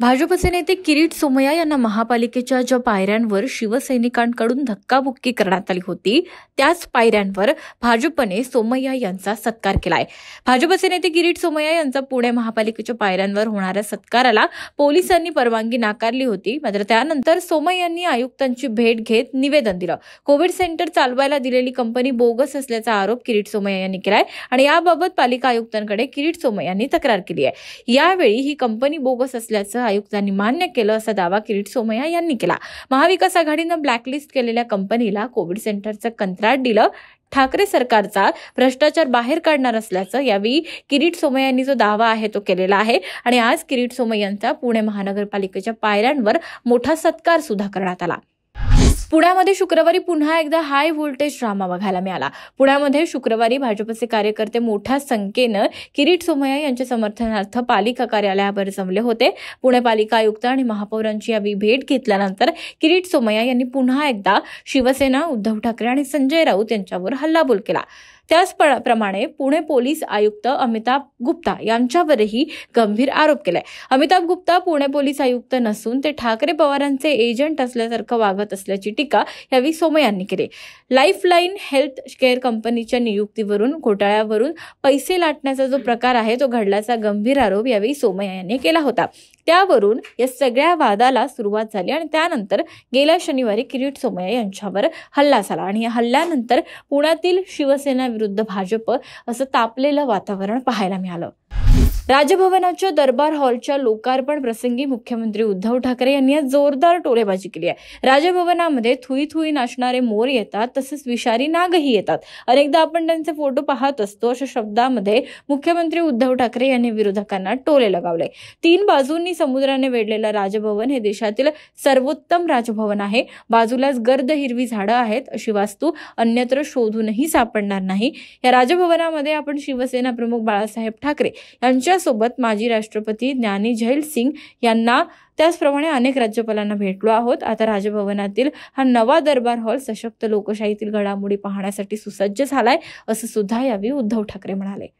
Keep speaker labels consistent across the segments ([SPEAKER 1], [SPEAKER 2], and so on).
[SPEAKER 1] भाजपचे नेते किरीट सोमय्या यांना महापालिकेच्या ज्या पायऱ्यांवर शिवसैनिकांकडून धक्काबुक्की करण्यात आली होती त्याच पायऱ्यांवर भाजपने सोमय्या यांचा सत्कार केलाय भाजपचे नेते किरीट सोमय्या यांचा पुणे महापालिकेच्या पायऱ्यांवर होणाऱ्या सत्काराला पोलिसांनी परवानगी नाकारली होती मात्र त्यानंतर सोमय्यांनी आयुक्तांची भेट घेत निवेदन दिलं कोविड सेंटर चालवायला दिलेली कंपनी बोगस असल्याचा आरोप किरीट सोमय्या यांनी केलाय आणि याबाबत पालिका आयुक्तांकडे किरीट सोमय्या यांनी तक्रार केली आहे यावेळी ही कंपनी बोगस असल्याचं आयुक्तांनी मान्य केलं असा दावा किरीट सोमय्या यांनी केला महाविकास आघाडीनं ब्लॅकलिस्ट केलेल्या कंपनीला कोविड सेंटरचं कंत्राट दिलं ठाकरे सरकारचा भ्रष्टाचार बाहेर काढणार असल्याचं यावेळी किरीट सोमय यांनी जो दावा आहे तो केलेला आहे आणि आज किरीट सोमय यांचा पुणे महानगरपालिकेच्या पायऱ्यांवर मोठा सत्कार सुद्धा करण्यात आला पुण्यामध्ये शुक्रवारी पुन्हा एकदा हाय व्होल्टेज ड्रामा बघायला मिळाला पुण्यामध्ये शुक्रवारी भाजपचे कार्यकर्ते मोठ्या संख्येनं किरीट सोमय्या यांच्या समर्थनार्थ पालिका कार्यालयावर जमले होते पुणे पालिका आयुक्त आणि महापौरांची यावेळी भेट घेतल्यानंतर किरीट सोमय्या यांनी पुन्हा एकदा शिवसेना उद्धव ठाकरे आणि संजय राऊत यांच्यावर हल्लाबोल केला त्याचप्रमाणे पुणे पोलीस आयुक्त अमिताभ गुप्ता यांच्यावरही गंभीर आरोप केलाय अमिताभ गुप्ता पुणे पोलीस आयुक्त नसून ते ठाकरे पवारांचे एजंट असल्यासारखं वागत असल्याची टीका यावेळी सोमे यांनी केली लाईन हेल्थ केअर कंपनीच्या नियुक्तीवरून घोटाळ्यावरून पैसे लाटण्याचा जो प्रकार आहे तो घडल्याचा गंभीर आरोप यावेळी सोमय्या यांनी केला होता त्यावरून या सगळ्या वादाला सुरुवात झाली आणि त्यानंतर गेल्या शनिवारी किरीट सोमय्या यांच्यावर हल्ला झाला आणि या हल्ल्यानंतर पुण्यातील शिवसेना विरुद्ध भाजप असं तापलेलं वातावरण पाहायला मिळालं राजभवनाच्या दरबार हॉलच्या लोकार्पण प्रसंगी मुख्यमंत्री उद्धव ठाकरे यांनी आज जोरदार टोलेबाजी केली आहे राजभवनामध्ये थुई थुई नाचणारे मोर येतात तसेच विषारी नागही येतात अनेकदा आपण त्यांचे फोटो पाहत असतो अशा शब्दामध्ये मुख्यमंत्री उद्धव ठाकरे यांनी विरोधकांना टोले लगावले तीन बाजूंनी समुद्राने वेढलेलं राजभवन हे देशातील सर्वोत्तम राजभवन आहे बाजूलाच गर्द हिरवी झाडं आहेत अशी वास्तू अन्यत्र शोधूनही सापडणार नाही या राजभवनामध्ये आपण शिवसेना प्रमुख बाळासाहेब ठाकरे यांच्या सोबत माजी राष्ट्रपती ज्ञानी झैल सिंग यांना त्याचप्रमाणे अनेक राज्यपालांना भेटलो आहोत आता राजभवनातील हा नवा दरबार हॉल सशक्त लोकशाहीतील घडामोडी पाहण्यासाठी सुसज्ज झालाय असं सुद्धा यावेळी उद्धव ठाकरे म्हणाले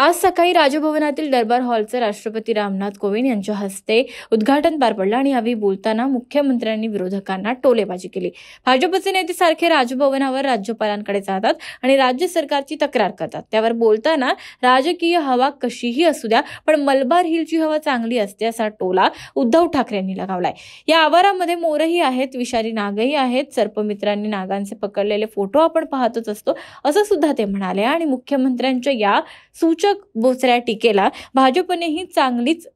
[SPEAKER 1] आज सकाळी राजभवनातील दरबार हॉलचं राष्ट्रपती रामनाथ कोविंद यांच्या हस्ते उद्घाटन पार पडलं आणि यावेळी बोलताना मुख्यमंत्र्यांनी विरोधकांना टोलेबाजी केली भाजपचे नेते सारखे राजभवनावर राज्यपालांकडे जातात आणि राज्य सरकारची तक्रार करतात त्यावर बोलताना राजकीय हवा कशीही असू द्या पण मलबार हिलची हवा चांगली असते असा टोला उद्धव ठाकरे यांनी लगावलाय या आवारामध्ये मोरही आहेत विषारी नागही आहेत सर्पमित्रांनी नागांचे पकडलेले फोटो आपण पाहतच असतो असं सुद्धा ते म्हणाले आणि मुख्यमंत्र्यांच्या या सूचक बोचऱ्या टीकेला भाजपनेही चांगलीच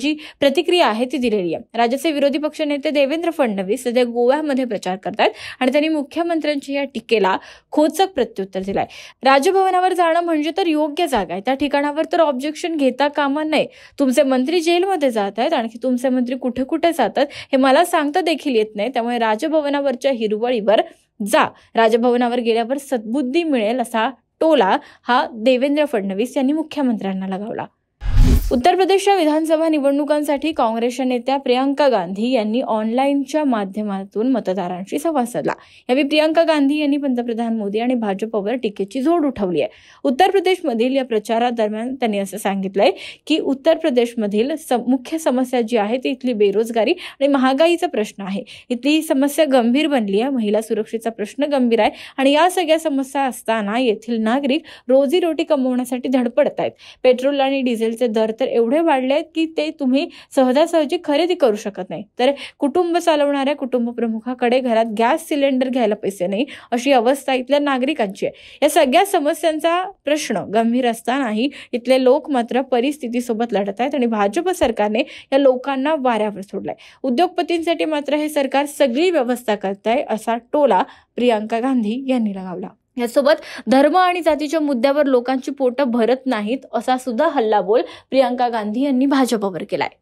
[SPEAKER 1] जी प्रतिक्रिया आहे ती दिलेली आहे राज्याचे विरोधी पक्षनेते देवेंद्र फडणवीस सध्या गोव्यामध्ये प्रचार करतात आणि त्यांनी मुख्यमंत्र्यांच्या या टीकेला खोचक प्रत्युत्तर दिलाय राजभवनावर जाणं म्हणजे तर योग्य जागा आहे त्या ठिकाणावर तर ऑब्जेक्शन घेता कामा नाही तुमचे मंत्री जेलमध्ये जात आहेत आणखी तुमचे मंत्री कुठे कुठे जातात हे मला सांगता देखील येत नाही त्यामुळे राजभवनावरच्या हिरवळीवर जा राजभवनावर गेल्यावर सद्बुद्धी मिळेल असा टोला हा देवेंद्र फडणवीस यांनी मुख्यमंत्र्यांना लगावला उत्तर प्रदेशच्या विधानसभा निवडणुकांसाठी काँग्रेसच्या नेत्या प्रियंका गांधी यांनी ऑनलाईनच्या माध्यमातून मतदारांशी संवाद साधला यावेळी प्रियंका गांधी यांनी पंतप्रधान मोदी आणि भाजपवर टीकेची जोड उठवली आहे उत्तर प्रदेशमधील या प्रचारादरम्यान त्यांनी असं सांगितलंय की उत्तर प्रदेशमधील मुख्य समस्या जी आहे ती इथली बेरोजगारी आणि महागाईचा प्रश्न आहे इथली समस्या गंभीर बनली आहे महिला सुरक्षेचा प्रश्न गंभीर आहे आणि या सगळ्या समस्या असताना येथील नागरिक रोजीरोटी कमवण्यासाठी धडपडत आहेत पेट्रोल आणि डिझेलचे दर तर एवढे वाढले आहेत की ते तुम्ही सहजासहजी खरेदी करू शकत नाही तर कुटुंब चालवणाऱ्या कुटुंब प्रमुखाकडे घरात गॅस सिलेंडर घ्यायला पैसे नाही अशी अवस्था इथल्या नागरिकांची आहे या सगळ्या समस्यांचा प्रश्न गंभीर असतानाही इथले लोक मात्र परिस्थितीसोबत लढत आहेत आणि भाजप सरकारने या लोकांना वाऱ्यावर सोडलाय उद्योगपतींसाठी मात्र हे सरकार सगळी व्यवस्था करत आहे असा टोला प्रियांका गांधी यांनी लगावला यासोबत धर्म आणि जातीच्या मुद्द्यावर लोकांची पोटं भरत नाहीत असा सुद्धा हल्लाबोल प्रियंका गांधी यांनी भाजपवर केलाय